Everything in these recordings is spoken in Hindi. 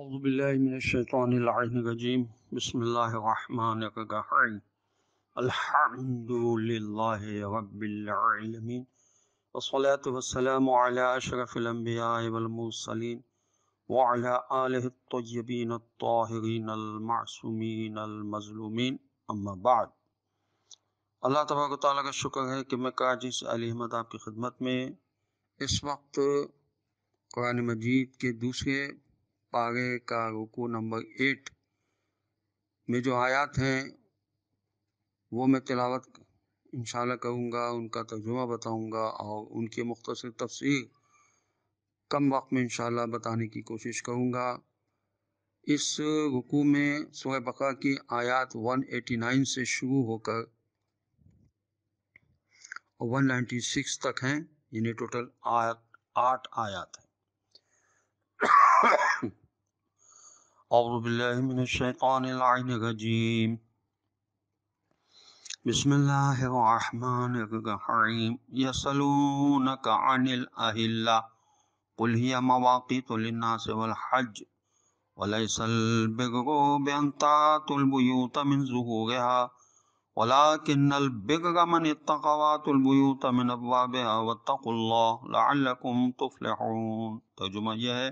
अज़बिल्लिनशैतरजीम बसमीम अल्हम्दुलिल्लाहिरब्बिलआलमीन है कि मैं काजिस अली आपकी खिदमत में इस वक्त कुरान मजीद के दूसरे पागे का रुकू नंबर एट में जो आयात हैं वो मैं तिलावत इंशाल्लाह करूँगा उनका तर्जुमा बताऊँगा और उनकी मुख्तर तफसीर कम वक्त में इंशाल्लाह बताने की कोशिश करूँगा इस रुकू में सोह बका की आयात 189 से शुरू होकर 196 तक हैं यानी टोटल आठ आठ आयात हैं أعوذ بالله من الشيطان اللعين الرجيم بسم الله الرحمن الرحيم يسألونك عن الأهلة قل هي مواقيت للناس والحج وليس البر بأن تأتوا البيوت من ظهورها ولكن البر من اتقى واتوا البيوت من أبوابها واتقوا الله لعلكم تفلحون ترجمة यह है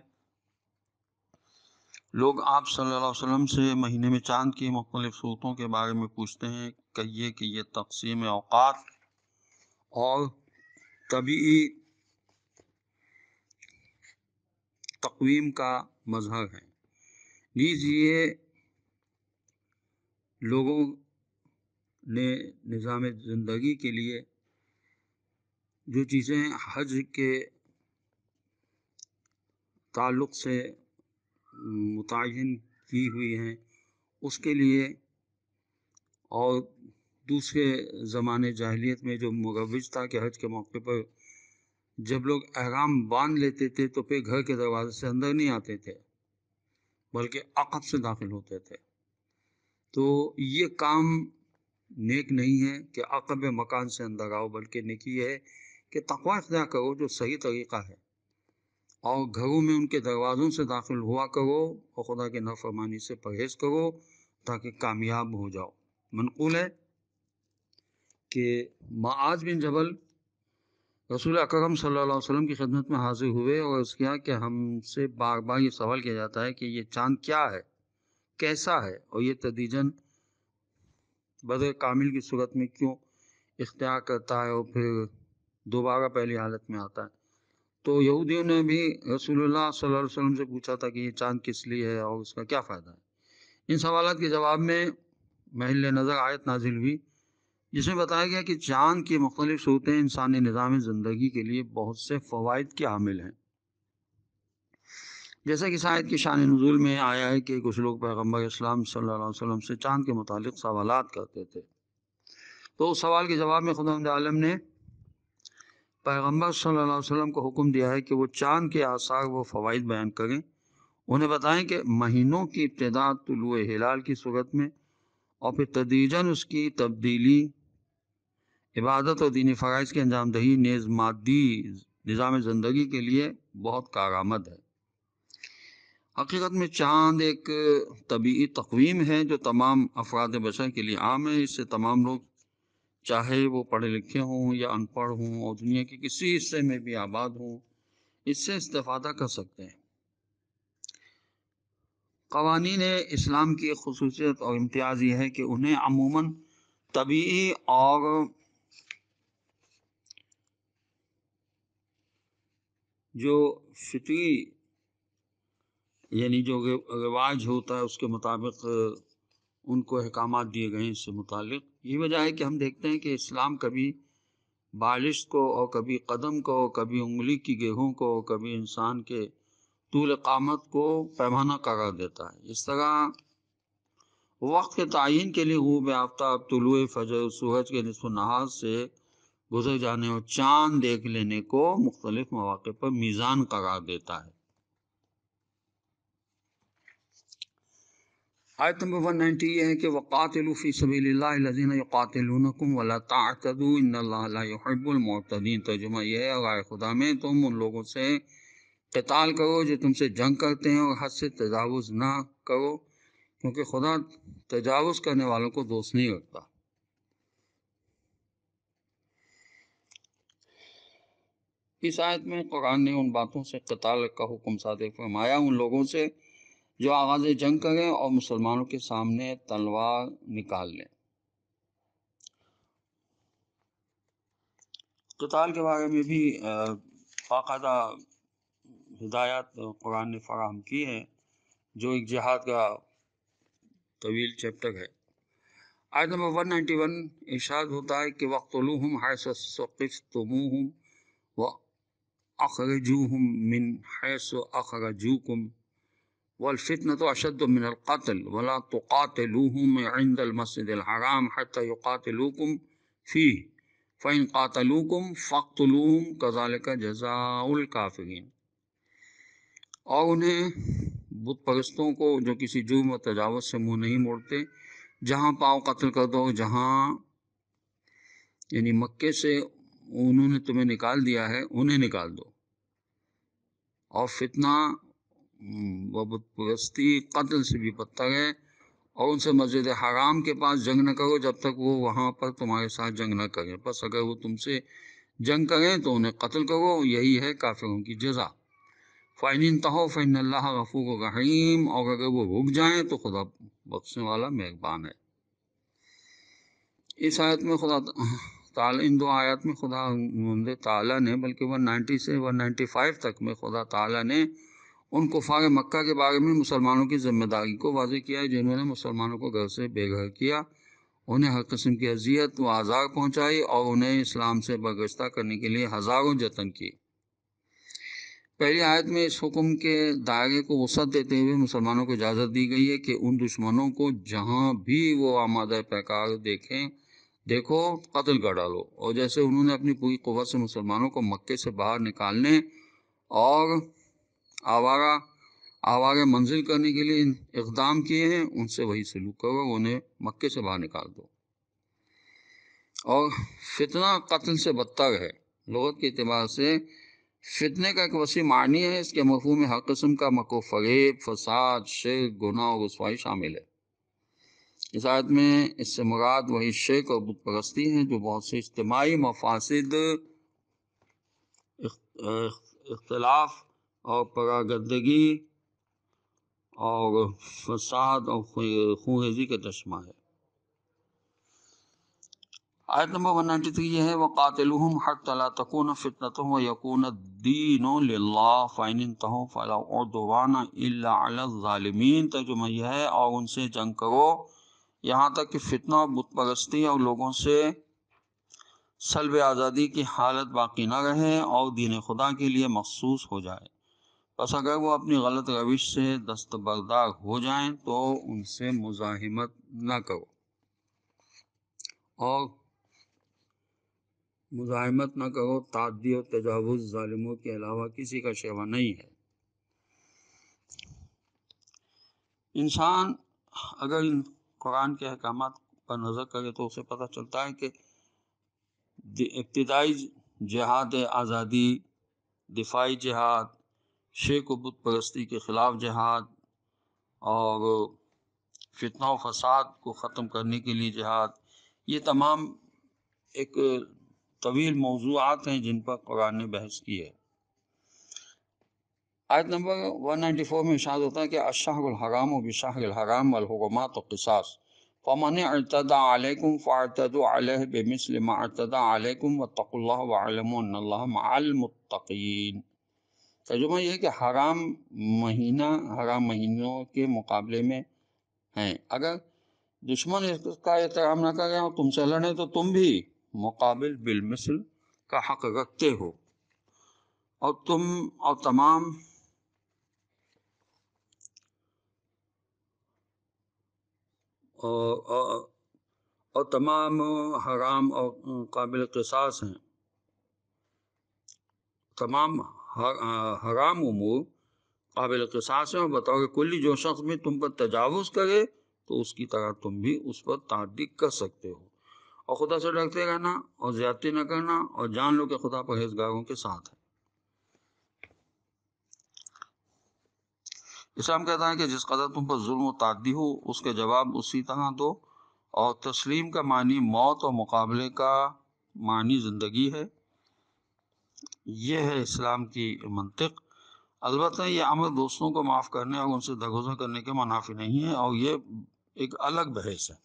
लोग आप सल्लल्लाहु अलैहि वसल्लम से महीने में चांद की मुख्तलिफ सूरतों के बारे में पूछते हैं कहिए कि ये तकसीम अवकात और तभी तकवीम का मजहर है लीजिए लोगों ने निज़ाम ज़िंदगी के लिए जो चीज़ें हज के ताल्लुक़ से मुतन की हुई हैं उसके लिए और दूसरे ज़माने जाहलीत में जो मगवज था कि हज के मौके पर जब लोग अहराम बांध लेते थे तो फिर घर के दरवाजे से अंदर नहीं आते थे बल्कि अकब से दाखिल होते थे तो ये काम नेक नहीं है कि अकब मकान से अंदर आओ बल्कि नेकी यह है कि तकवा अख्तियार करो जो सही तरीक़ा है और घरों में उनके दरवाज़ों से दाखिल हुआ करो और खुदा के नाफरमानी से परहेज करो ताकि कामयाब हो जाओ मनकूल है कि माज बिन जबल रसूल अकरम सल्लल्लाहु अलैहि वसल्लम की खिदमत में हाजिर हुए और उसके यहाँ कि हमसे बार बार ये सवाल किया जाता है कि ये चांद क्या है कैसा है और ये तदीजन बद कामिल की सूरत में क्यों इख्तियार करता है और फिर दोबारा पहली हालत में आता है तो यहूदियों ने भी रसूलुल्लाह सल्लल्लाहु अलैहि वसल्लम से पूछा था कि ये चांद किस लिए है और उसका क्या फ़ायदा है इन सवाल के जवाब में महल नज़र आयत नाजिल हुई जिसमें बताया गया कि चांद की मुख्तलिफ सूरतें इंसानी निज़ाम ज़िंदगी के लिए बहुत से फ़वाद के हामिल हैं जैसा कि शायद की शान नजूल में आया है कि कुछ लोग पैगम्बर इस्लाम सल्लल्लाहु अलैहि वसल्लम से चांद के मुतालिक सवाल करते थे तो उस सवाल के जवाब में खुदा आलम ने पैगम्बर सल्लल्लाहु अलैहि वसल्लम को हुक्म दिया है कि वो चांद के आसार व फ़वाद बयान करें उन्हें बताएं कि महीनों की इब्तदा तुलु हिलाल की सूरत में और फिर तदीजन उसकी तब्दीली इबादत और दीनी फ़रज़ की अंजामदही नेज़ मादी निज़ाम ज़िंदगी के लिए बहुत कारआमद है हकीकत में चांद एक तबी तकवीम है जो तमाम अफराद बशर के लिए आम है इससे तमाम लोग चाहे वो पढ़े लिखे हों या अनपढ़ हों और दुनिया के किसी हिस्से में भी आबाद हों इससे इस्तेफादा कर सकते हैं कवानीन इस्लाम की एक खसूसियत और इम्तियाज़ ये है कि उन्हें अमूमन तबी और जो फित्री यानी जो रिवाज होता है उसके मुताबिक उनको अहकाम दिए गए हैं इससे मुतल यही वजह है कि हम देखते हैं कि इस्लाम कभी बालिश को और कभी कदम को कभी उंगली की गेहूँ को कभी इंसान के तूल कामत को पैमाना करार देता है इस तरह वक्त के तयन के लिए गूब आफ्ताब तुलु फजर सूरज के नस्व नहाज से गुजर जाने और चांद देख लेने को मुख्तलिफ मौाक़ पर मीज़ान करार देता है आयत नंबर वन ये है कि वक़ातलफ़ी सबीलज़ीनकातलकुम तर्जुमा यह है गाय खुदा में तुम उन लोगों से कताल करो जो तुमसे जंग करते हैं और हद से तजावज़ ना करो क्योंकि खुदा तजावज़ करने वालों को दोस्त नहीं रखता इस आयत में कुरान ने उन बातों से कताल का हुक्म सादे फरमाया उन लोगों से जो आगाज जंग करें और मुसलमानों के सामने तलवार निकाल लें कताल के बारे में भी बाकायदा हिदायत कुरान ने फराहम की है जो एक जिहाद का तवील चैप्टर है आयत नंबर वन नाइन्टी वन इर्शाद होता है कि वक्तलूहम है व अखरजूहम मिन हैस अखरजूकुम वलफितन अशद मिन अलकतल वला तुकातलूहम इंद अलमसद हराम हत युकातलूकुम फ़ी फ़ैन कातलूकुम फ़ख्तलूहम कजाल का जजाउल काफ़रीन और उन्हें बुत परस्तों को जो किसी जुर्म और तजावत से मुँह नहीं मोड़ते जहाँ पाओ कत्ल कर दो जहाँ यानी मक्के से उन्होंने तुम्हें निकाल दिया है उन्हें निकाल दो और फितना हम्म, व कत्ल से भी पत्थर है और उनसे मस्जिद हराम के पास जंग न करो जब तक वो वहाँ पर तुम्हारे साथ जंग न करें बस अगर वो तुमसे जंग करें तो उन्हें कत्ल करो यही है काफिरों की जजा फ़ैन तहो फ़ैन अल्लाह गफूर रहीम और अगर वो रुक जाएँ तो खुदा बख्शने वाला मेहरबान है इस आयत में खुदा ताला इन दो आयत में खुदा ताला ने बल्कि नाइन्टी से फाइव तक में खुदा ताला ने उन कुफार मक्का के बारे में मुसलमानों की जिम्मेदारी को वाजे किया है जिन्होंने मुसलमानों को घर से बेघर किया उन्हें हर किस्म की अजियत व आज़ार पहुँचाई और उन्हें इस्लाम से बरगश्ता करने के लिए हज़ारों जतन किए पहली आयत में इस हुक्म के दायरे को वसत देते हुए मुसलमानों को इजाज़त दी गई है कि उन दुश्मनों को जहाँ भी वो आमादा पैकार देखें देखो कत्ल कर डालो और जैसे उन्होंने अपनी पूरी कुत से मुसलमानों को मक्के से बाहर निकालने और आवारा आवारे मंजिल करने के लिए इकदाम किए हैं उनसे वही सलूक करो उन्हें मक्के से बाहर निकाल दो और फितना कत्ल से बदतर है लगत के अतबार से फितने का एक वसी मानी है इसके मफहू में हर कस्म का मको फरेब फसाद शेर गुना और रसवाई शामिल है इस आयत में इससे मुराद वही शेक और बुत परस्ती है जो बहुत से इज्तमाही मफासद इख्तलाफ और परागंदगी और फसाद और खूहेजी का चश्मा है आयत नंबर वन नाइन्टी थ्री ये है वह कातिल हर तला तकून फितनत व यकून दीन फ़ाइन तह फ़ला और दोबाना ज़ालमीन तर्जुमा यह है और उनसे जंग करो यहाँ तक कि फितना और बुतपरस्ती और लोगों से सलब आज़ादी की हालत बाकी न रहे और दीन खुदा के लिए मखसूस हो जाए बस अगर वो अपनी गलत रविश से दस्तबरदार हो जाए तो उनसे मुजाहिमत न करो और मुजाहमत ना करो तादी और तजावज़ ालिमों के अलावा किसी का शेवा नहीं है इंसान अगर इन कुरान के अहकाम पर नज़र करे तो उसे पता चलता है कि इब्तदाई जहाद आज़ादी दिफाई जहाद शेख बुत परस्ती के ख़िलाफ़ जहाद और फितना फसाद को ख़त्म करने के लिए जहाद ये तमाम एक तवील मौजूद हैं जिन पर कुरान ने बहस की है आयत नंबर 194 में इशाद होता है कि अशाहल हराम बशाहल हराम वलहरमा किसास फ़मन अरतदा अलैकुम फ़ारतद अलह बेमिसल मरतदा अलैकुम वतक़ल्ला वलम मालमतकीन तर्जुमा यह है कि हराम महीना हराम महीनों के मुकाबले में हैं अगर दुश्मन इसका एहतराम ना करें और तुमसे लड़े तो तुम भी मुकाबिल बिलमिसल का हक रखते हो और तुम और तमाम और, और, और तमाम हराम और काबिल के सास हैं तमाम हराम उमूर काबिल कसास और बताओ कि कुल्ली जो शख्स में तुम पर तजावज़ करे तो उसकी तरह तुम भी उस पर तादिक कर सकते हो और खुदा से डरते रहना और ज्यादती न करना और जान लो कि खुदा परहेजगारों के साथ है इस्लाम कहता है कि जिस कदर तुम पर जुल्म तादी हो उसके जवाब उसी तरह दो और तस्लीम का मानी मौत और मुकाबले का मानी ज़िंदगी है ये है इस्लाम की मनतक अलबत् ये अमर दोस्तों को माफ़ करने और उनसे दगोजा करने के मुनाफी नहीं है और ये एक अलग बहस है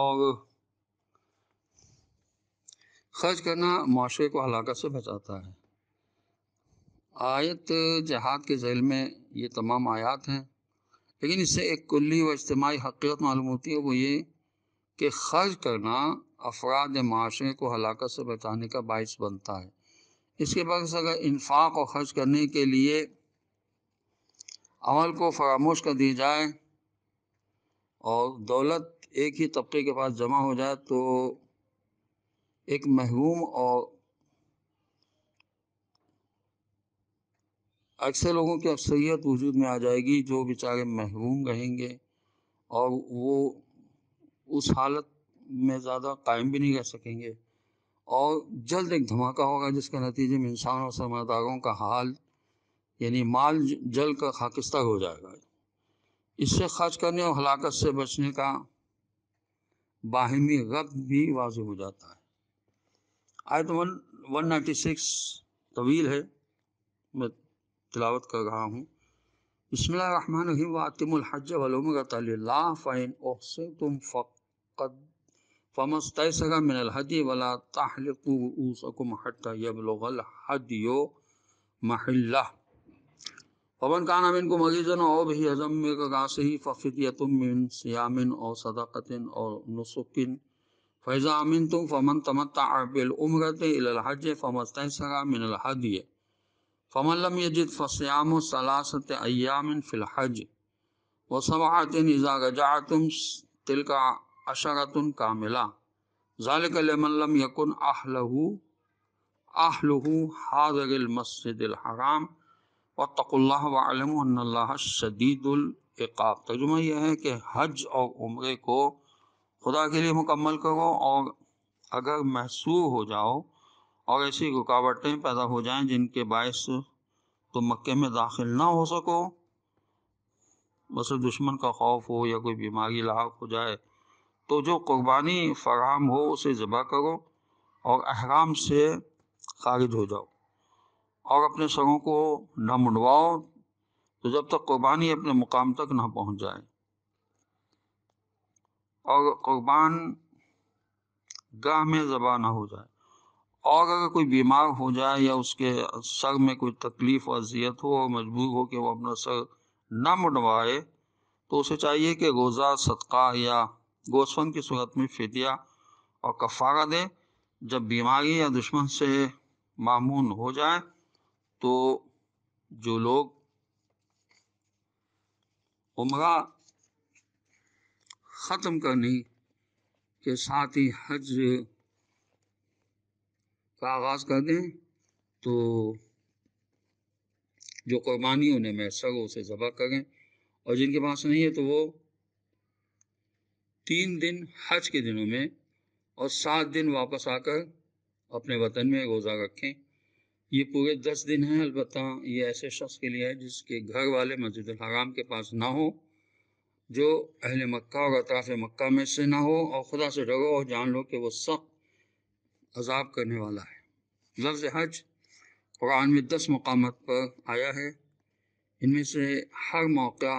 और खर्च करना माशरे को हलाकत से बचाता है आयत जहाद के जैल में ये तमाम आयात हैं लेकिन इससे एक कुल्ली व इज्तमाही हकीकत मालूम होती है वो ये कि खर्च करना अफराद माशरे को हलाकत से बचाने का बायस बनता है इसके बरस अगर इन्फाक और ख़र्च करने के लिए अमल को फरामोश कर दी जाए और दौलत एक ही तबके के पास जमा हो जाए तो एक महरूम और अक्सर लोगों की अक्सरियत वजूद में आ जाएगी जो बेचारे महरूम रहेंगे और वो उस हालत में ज़्यादा कायम भी नहीं रह सकेंगे और जल्द एक धमाका होगा जिसके नतीजे में इंसान और सरमादारों का हाल यानी माल जल कर खाकिस्तर हो जाएगा इससे खर्च करने और हलाकत से बचने का बाहिमी गप भी वाज हो जाता है आयत वन वन नाइन्टी सिक्स तवील है मैं तिलावत कर रहा हूँ बसमिल वातिमल हज वलम फ़ैन तुम फ़क قد फमस्तसग मिनल हदी वला तहलकु रऊसकुम हत्ता यबलुगल हदियो महल्ला फमन कान मिनकुम अजीजन औ बिहि हजम में गासिही फफिदियतुम मिन सियामिन औ सदकतिन और नुसुकिन फैजा अमिन तुम फमन तमत्ता बिल उमरत इलल हज फमस्तसग मिनल हदी फमन लम यजिद फसियाम सलासत अय्यामिन फिल हज वसबअतिन इजा गजातुम तिलका अशरतुन कामिला लम यकुन आहलहू आहलहू हाजर मस्जिदराम और तकुल्ला शदीदुल इकाब तर्जुमा यह है कि हज और उम्र को खुदा के लिए मुकम्मल करो और अगर महसूर हो जाओ और ऐसी रुकावटें पैदा हो जाएं जिनके बायस तुम मक्के में दाखिल ना हो सको बस दुश्मन का खौफ हो या कोई बीमारी लाक हो जाए तो जो कुर्बानी फराम हो उसे ज़बह करो और अहराम से खारिज हो जाओ और अपने सरों को न मुंडवाओ तो जब तक कुर्बानी अपने मुकाम तक ना पहुंच जाए और कुर्बान गाह में ज़बा ना हो जाए और अगर कोई बीमार हो जाए या उसके सर में कोई तकलीफ़ और अजियत हो और मजबूर हो कि वो अपना सर ना मुंडवाए तो उसे चाहिए कि रोज़ा सदका या गोस्वन की सूरत में फितिया और कफ़ारा दे जब बीमारी या दुश्मन से मामून हो जाए तो जो लोग उम्र ख़त्म करने के साथ ही हज का आगाज़ कर दें तो जो कुर्बानी उन्हें मैसर हो उसे ज़बह करें और जिनके पास नहीं है तो वो तीन दिन हज के दिनों में और सात दिन वापस आकर अपने वतन में रोज़ा रखें ये पूरे दस दिन हैं अलबत् ये ऐसे शख्स के लिए है जिसके घर वाले मस्जिद हराम के पास ना हो जो अहल मक्का और अतराफ़ मक्का में से ना हो और ख़ुदा से डरो और जान लो कि वो सख्त अजाब करने वाला है लफ्ज़ हज कुरान में दस मकाम पर आया है इनमें से हर मौका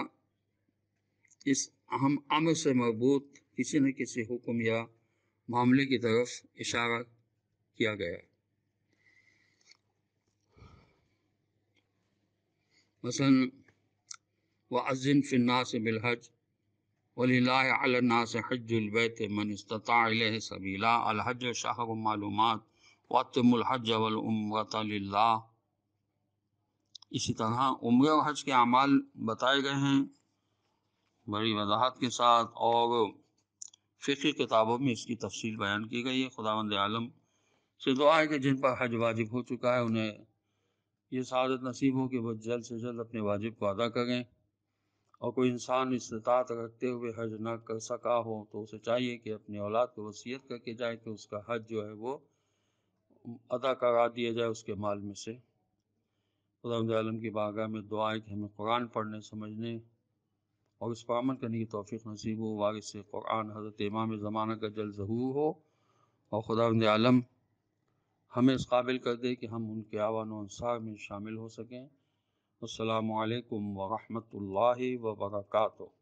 इस अहम अमर से मरबूत किसी न किसी हुक्म या मामले की तरफ इशारा किया गया मसलन व वज़िन फ़िन्ना से बिलहज वल्ला से हजबैत मन इस्ता सबीला अलहज शाह मालूम वातमलहज वमरतल्ला इसी तरह उम्र और हज के अमाल बताए गए हैं बड़ी वजाहत के साथ और फ़िकी किताबों में इसकी तफसील बयान की गई है खुदावंद आलम से दुआ है कि जिन पर हज वाजिब हो चुका है उन्हें ये शहादत नसीब हो कि वह जल्द से जल्द अपने वाजिब को अदा करें और कोई इंसान इस्तात रखते हुए हज ना कर सका हो तो उसे चाहिए कि अपनी औलाद को वसीयत करके जाए कि उसका हज जो है वो अदा करा दिया जाए उसके माल में से खुदा आलम की बागह में दुआ है कि हमें कुरान पढ़ने समझने और उस पर अमल करने की तोफ़ी नसीब हो वारिस क़ुरान हज़रत इमाम ज़माना का जल ज़हूर हो और खुदा आलम हमें इस काबिल कर दे कि हम उनके आवान अनसार में शामिल हो सकें अल्लाम वरहमल वर्का